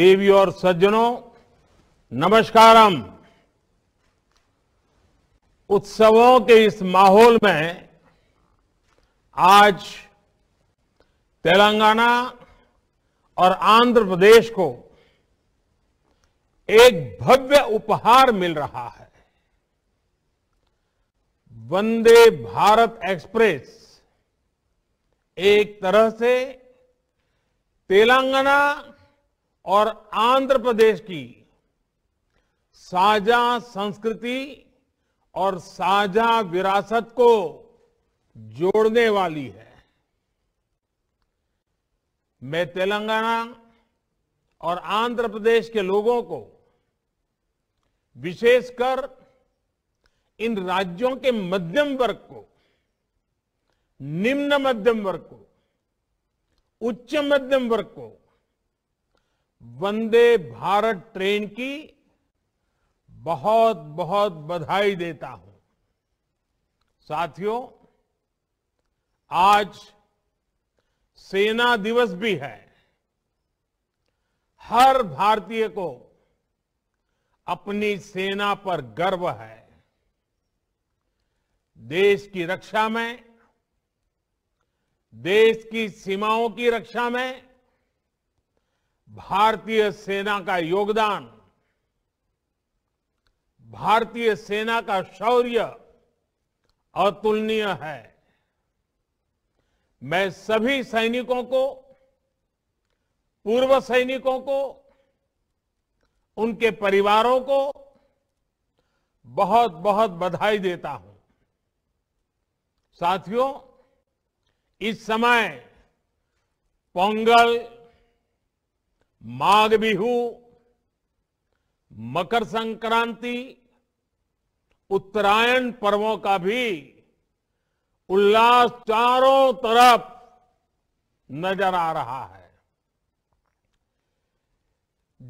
देवी और सज्जनों नमस्कारम उत्सवों के इस माहौल में आज तेलंगाना और आंध्र प्रदेश को एक भव्य उपहार मिल रहा है वंदे भारत एक्सप्रेस एक तरह से तेलंगाना और आंध्र प्रदेश की साझा संस्कृति और साझा विरासत को जोड़ने वाली है मैं तेलंगाना और आंध्र प्रदेश के लोगों को विशेषकर इन राज्यों के मध्यम वर्ग को निम्न मध्यम वर्ग को उच्च मध्यम वर्ग को वंदे भारत ट्रेन की बहुत बहुत बधाई देता हूं साथियों आज सेना दिवस भी है हर भारतीय को अपनी सेना पर गर्व है देश की रक्षा में देश की सीमाओं की रक्षा में भारतीय सेना का योगदान भारतीय सेना का शौर्य अतुलनीय है मैं सभी सैनिकों को पूर्व सैनिकों को उनके परिवारों को बहुत बहुत बधाई देता हूं साथियों इस समय पोंगल माघ बिहू मकर संक्रांति उत्तरायण पर्वों का भी उल्लास चारों तरफ नजर आ रहा है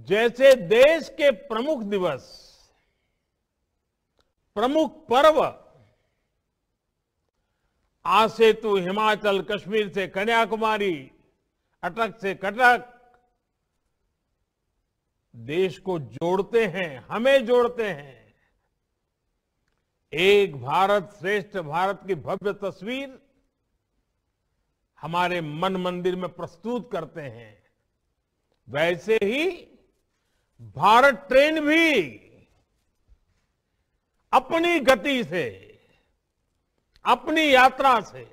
जैसे देश के प्रमुख दिवस प्रमुख पर्व आसेतु तो हिमाचल कश्मीर से कन्याकुमारी अटक से कटक देश को जोड़ते हैं हमें जोड़ते हैं एक भारत श्रेष्ठ भारत की भव्य तस्वीर हमारे मन मंदिर में प्रस्तुत करते हैं वैसे ही भारत ट्रेन भी अपनी गति से अपनी यात्रा से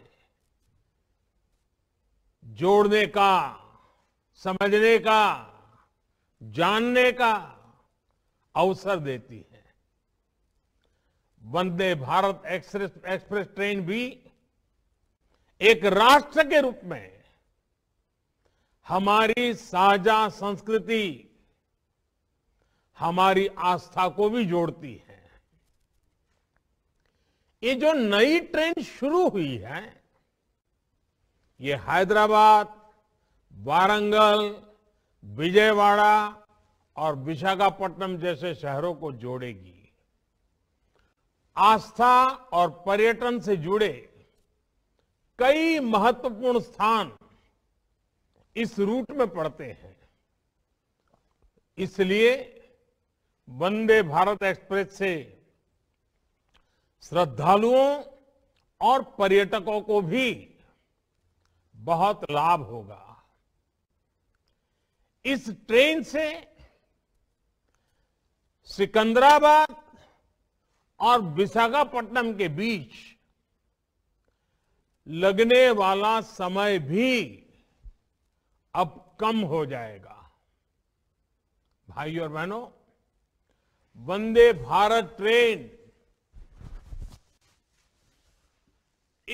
जोड़ने का समझने का जानने का अवसर देती है Vande Bharat express express train भी एक राष्ट्र के रूप में हमारी साझा संस्कृति हमारी आस्था को भी जोड़ती है ये जो नई ट्रेन शुरू हुई है ये हैदराबाद वारंगल विजयवाड़ा और विशाखापट्टनम जैसे शहरों को जोड़ेगी आस्था और पर्यटन से जुड़े कई महत्वपूर्ण स्थान इस रूट में पड़ते हैं इसलिए वंदे भारत एक्सप्रेस से श्रद्धालुओं और पर्यटकों को भी बहुत लाभ होगा इस ट्रेन से सिकंदराबाद और विशाखापट्टनम के बीच लगने वाला समय भी अब कम हो जाएगा भाइयों और बहनों वंदे भारत ट्रेन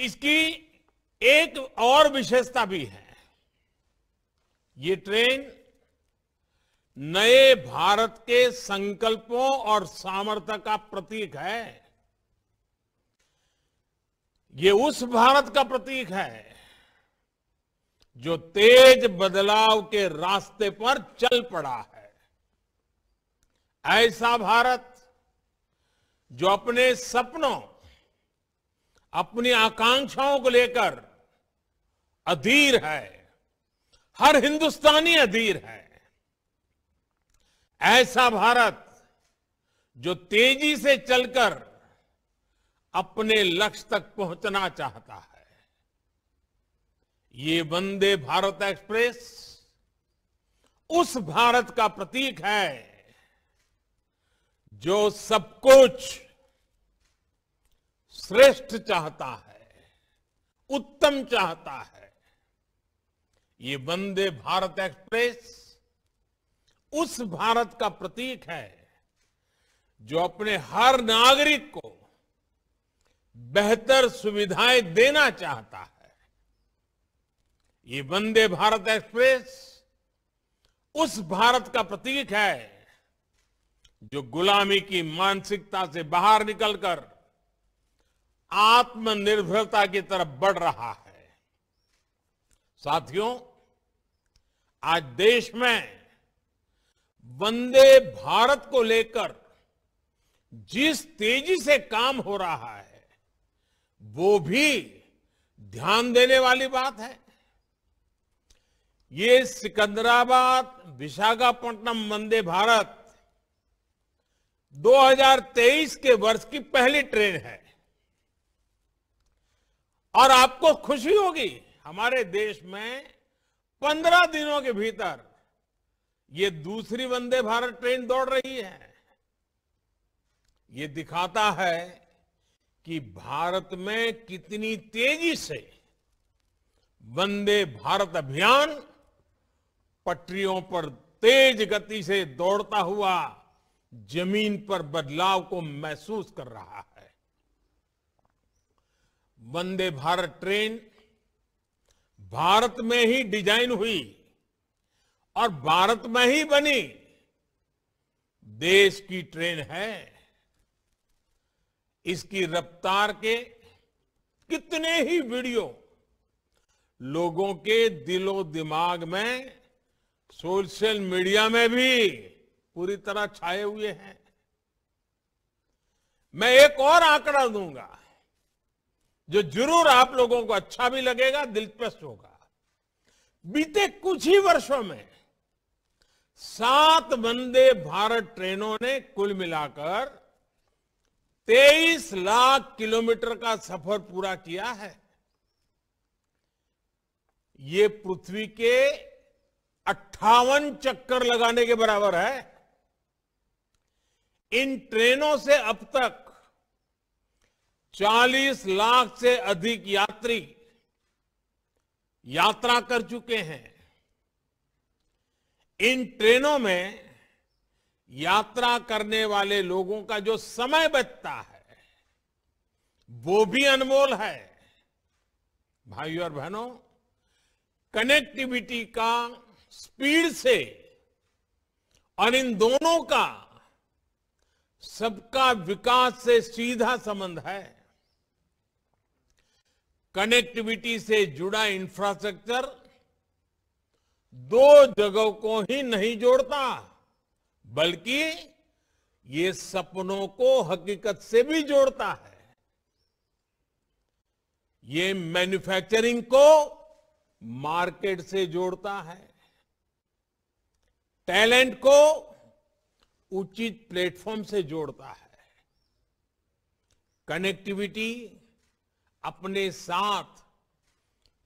इसकी एक और विशेषता भी है ये ट्रेन नए भारत के संकल्पों और सामर्थ्य का प्रतीक है ये उस भारत का प्रतीक है जो तेज बदलाव के रास्ते पर चल पड़ा है ऐसा भारत जो अपने सपनों अपनी आकांक्षाओं को लेकर अधीर है हर हिंदुस्तानी अधीर है ऐसा भारत जो तेजी से चलकर अपने लक्ष्य तक पहुंचना चाहता है ये वंदे भारत एक्सप्रेस उस भारत का प्रतीक है जो सब कुछ श्रेष्ठ चाहता है उत्तम चाहता है ये वंदे भारत एक्सप्रेस उस भारत का प्रतीक है जो अपने हर नागरिक को बेहतर सुविधाएं देना चाहता है ये वंदे भारत एक्सप्रेस उस भारत का प्रतीक है जो गुलामी की मानसिकता से बाहर निकलकर आत्मनिर्भरता की तरफ बढ़ रहा है साथियों आज देश में वंदे भारत को लेकर जिस तेजी से काम हो रहा है वो भी ध्यान देने वाली बात है ये सिकंदराबाद विशाखापट्टनम वंदे भारत 2023 के वर्ष की पहली ट्रेन है और आपको खुशी होगी हमारे देश में 15 दिनों के भीतर ये दूसरी वंदे भारत ट्रेन दौड़ रही है ये दिखाता है कि भारत में कितनी तेजी से वंदे भारत अभियान पटरियों पर तेज गति से दौड़ता हुआ जमीन पर बदलाव को महसूस कर रहा है वंदे भारत ट्रेन भारत में ही डिजाइन हुई और भारत में ही बनी देश की ट्रेन है इसकी रफ्तार के कितने ही वीडियो लोगों के दिलो दिमाग में सोशल मीडिया में भी पूरी तरह छाए हुए हैं मैं एक और आंकड़ा दूंगा जो जरूर आप लोगों को अच्छा भी लगेगा दिलचस्प होगा बीते कुछ ही वर्षों में सात वंदे भारत ट्रेनों ने कुल मिलाकर 23 लाख किलोमीटर का सफर पूरा किया है ये पृथ्वी के अट्ठावन चक्कर लगाने के बराबर है इन ट्रेनों से अब तक 40 लाख से अधिक यात्री यात्रा कर चुके हैं इन ट्रेनों में यात्रा करने वाले लोगों का जो समय बचता है वो भी अनमोल है भाइयों और बहनों कनेक्टिविटी का स्पीड से और इन दोनों का सबका विकास से सीधा संबंध है कनेक्टिविटी से जुड़ा इंफ्रास्ट्रक्चर दो जगहों को ही नहीं जोड़ता बल्कि ये सपनों को हकीकत से भी जोड़ता है ये मैन्युफैक्चरिंग को मार्केट से जोड़ता है टैलेंट को उचित प्लेटफॉर्म से जोड़ता है कनेक्टिविटी अपने साथ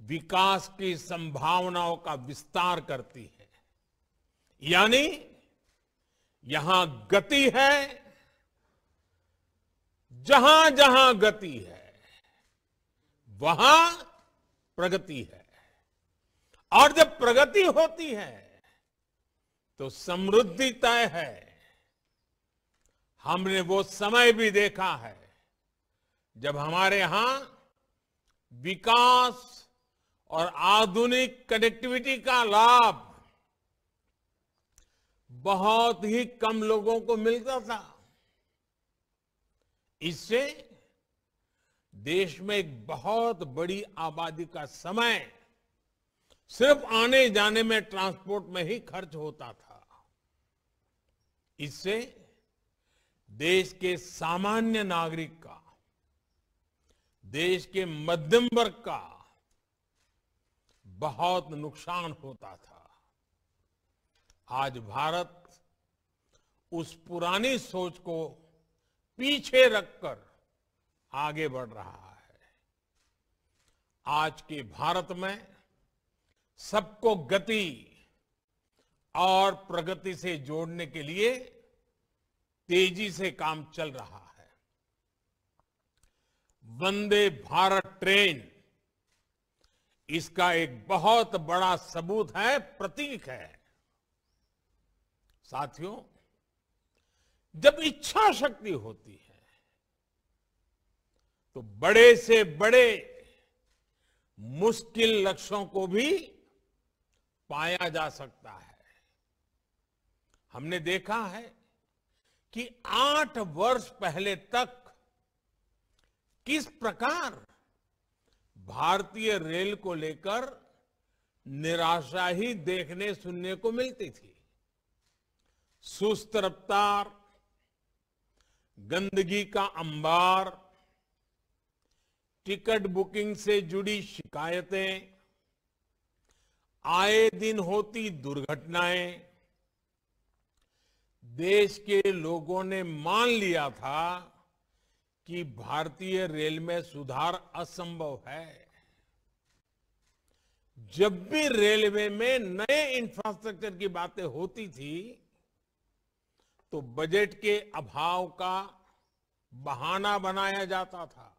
विकास की संभावनाओं का विस्तार करती है यानी यहां गति है जहां जहां गति है वहां प्रगति है और जब प्रगति होती है तो समृद्धि तय है हमने वो समय भी देखा है जब हमारे यहां विकास और आधुनिक कनेक्टिविटी का लाभ बहुत ही कम लोगों को मिलता था इससे देश में एक बहुत बड़ी आबादी का समय सिर्फ आने जाने में ट्रांसपोर्ट में ही खर्च होता था इससे देश के सामान्य नागरिक का देश के मध्यम वर्ग का बहुत नुकसान होता था आज भारत उस पुरानी सोच को पीछे रखकर आगे बढ़ रहा है आज के भारत में सबको गति और प्रगति से जोड़ने के लिए तेजी से काम चल रहा है वंदे भारत ट्रेन इसका एक बहुत बड़ा सबूत है प्रतीक है साथियों जब इच्छा शक्ति होती है तो बड़े से बड़े मुश्किल लक्ष्यों को भी पाया जा सकता है हमने देखा है कि आठ वर्ष पहले तक किस प्रकार भारतीय रेल को लेकर निराशा ही देखने सुनने को मिलती थी सुस्त रफ्तार गंदगी का अंबार टिकट बुकिंग से जुड़ी शिकायतें आए दिन होती दुर्घटनाएं देश के लोगों ने मान लिया था कि भारतीय रेल में सुधार असंभव है जब भी रेलवे में नए इंफ्रास्ट्रक्चर की बातें होती थी तो बजट के अभाव का बहाना बनाया जाता था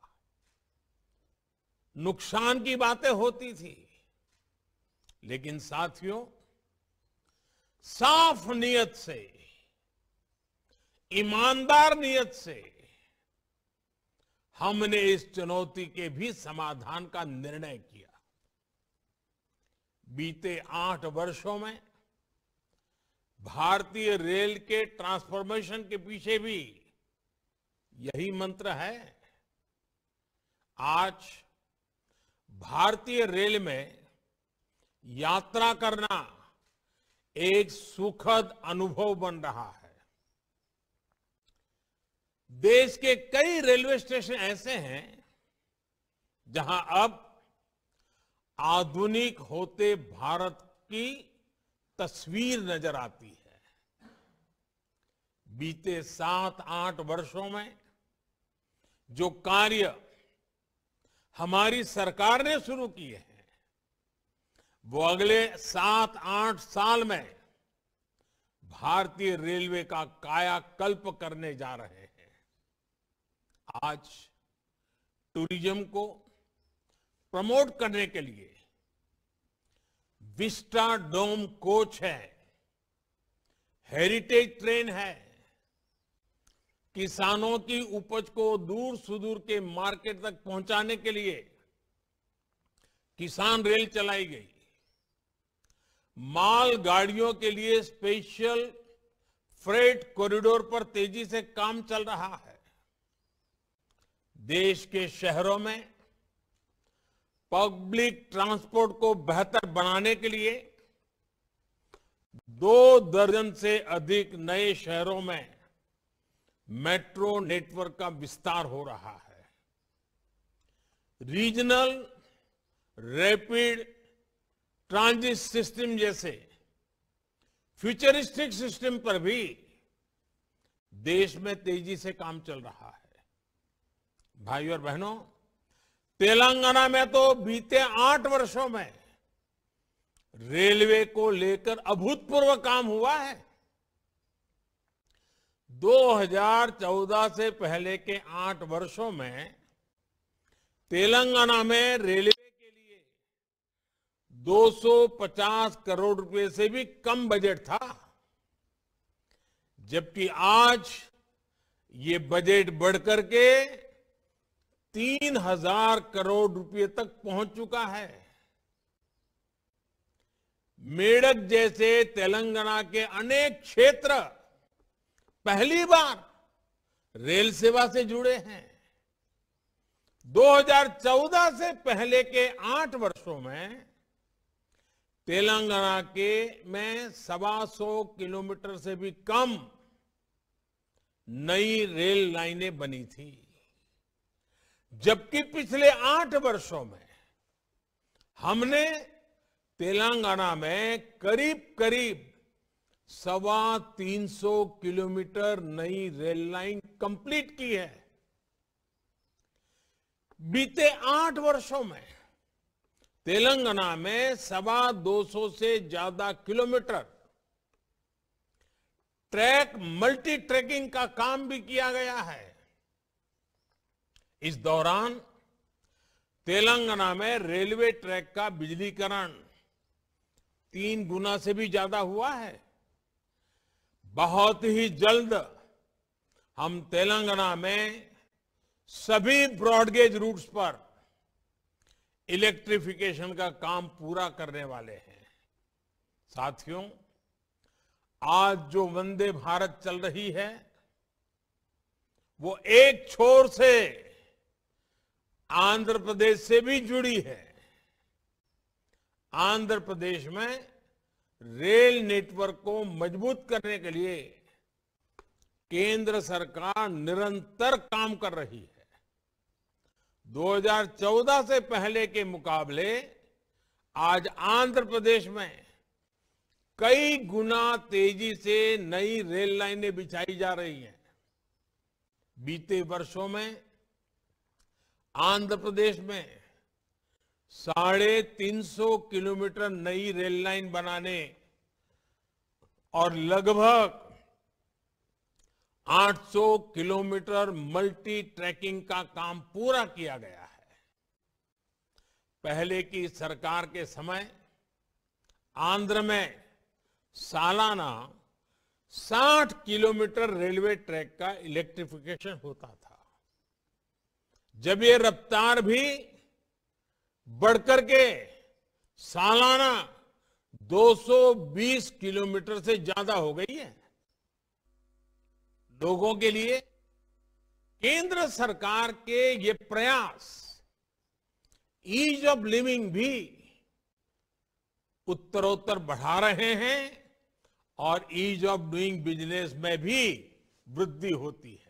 नुकसान की बातें होती थी लेकिन साथियों साफ नीयत से ईमानदार नीयत से हमने इस चुनौती के भी समाधान का निर्णय किया बीते आठ वर्षों में भारतीय रेल के ट्रांसफॉर्मेशन के पीछे भी यही मंत्र है आज भारतीय रेल में यात्रा करना एक सुखद अनुभव बन रहा है देश के कई रेलवे स्टेशन ऐसे हैं जहां अब आधुनिक होते भारत की तस्वीर नजर आती है बीते सात आठ वर्षों में जो कार्य हमारी सरकार ने शुरू किए हैं वो अगले सात आठ साल में भारतीय रेलवे का कायाकल्प करने जा रहे हैं आज टूरिज्म को प्रमोट करने के लिए विस्टा डोम कोच है हेरिटेज ट्रेन है किसानों की उपज को दूर सुदूर के मार्केट तक पहुंचाने के लिए किसान रेल चलाई गई माल गाड़ियों के लिए स्पेशल फ्रेट कॉरिडोर पर तेजी से काम चल रहा है देश के शहरों में पब्लिक ट्रांसपोर्ट को बेहतर बनाने के लिए दो दर्जन से अधिक नए शहरों में मेट्रो नेटवर्क का विस्तार हो रहा है रीजनल रैपिड ट्रांजिट सिस्टम जैसे फ्यूचरिस्टिक सिस्टम पर भी देश में तेजी से काम चल रहा है भाइयों और बहनों तेलंगाना में तो बीते आठ वर्षों में रेलवे को लेकर अभूतपूर्व काम हुआ है 2014 से पहले के आठ वर्षों में तेलंगाना में रेलवे के लिए 250 करोड़ रुपए से भी कम बजट था जबकि आज ये बजट बढ़कर के तीन हजार करोड़ रुपए तक पहुंच चुका है मेड़क जैसे तेलंगाना के अनेक क्षेत्र पहली बार रेल सेवा से जुड़े हैं 2014 से पहले के आठ वर्षों में तेलंगाना के में सवा सौ किलोमीटर से भी कम नई रेल लाइनें बनी थी जबकि पिछले आठ वर्षों में हमने तेलंगाना में करीब करीब सवा तीन सौ किलोमीटर नई रेल लाइन कंप्लीट की है बीते आठ वर्षों में तेलंगाना में सवा दो सौ से ज्यादा किलोमीटर ट्रैक मल्टी ट्रैकिंग का काम भी किया गया है इस दौरान तेलंगाना में रेलवे ट्रैक का बिजलीकरण तीन गुना से भी ज्यादा हुआ है बहुत ही जल्द हम तेलंगाना में सभी ब्रॉडगेज रूट्स पर इलेक्ट्रिफिकेशन का काम पूरा करने वाले हैं साथियों आज जो वंदे भारत चल रही है वो एक छोर से आंध्र प्रदेश से भी जुड़ी है आंध्र प्रदेश में रेल नेटवर्क को मजबूत करने के लिए केंद्र सरकार निरंतर काम कर रही है 2014 से पहले के मुकाबले आज आंध्र प्रदेश में कई गुना तेजी से नई रेल लाइनें बिछाई जा रही हैं बीते वर्षों में आंध्र प्रदेश में साढ़े तीन सौ किलोमीटर नई रेल लाइन बनाने और लगभग 800 किलोमीटर मल्टी ट्रैकिंग का काम पूरा किया गया है पहले की सरकार के समय आंध्र में सालाना 60 किलोमीटर रेलवे ट्रैक का इलेक्ट्रिफिकेशन होता था जब ये रफ्तार भी बढ़कर के सालाना 220 किलोमीटर से ज्यादा हो गई है लोगों के लिए केंद्र सरकार के ये प्रयास ईज ऑफ लिविंग भी उत्तरोत्तर बढ़ा रहे हैं और ईज ऑफ डूइंग बिजनेस में भी वृद्धि होती है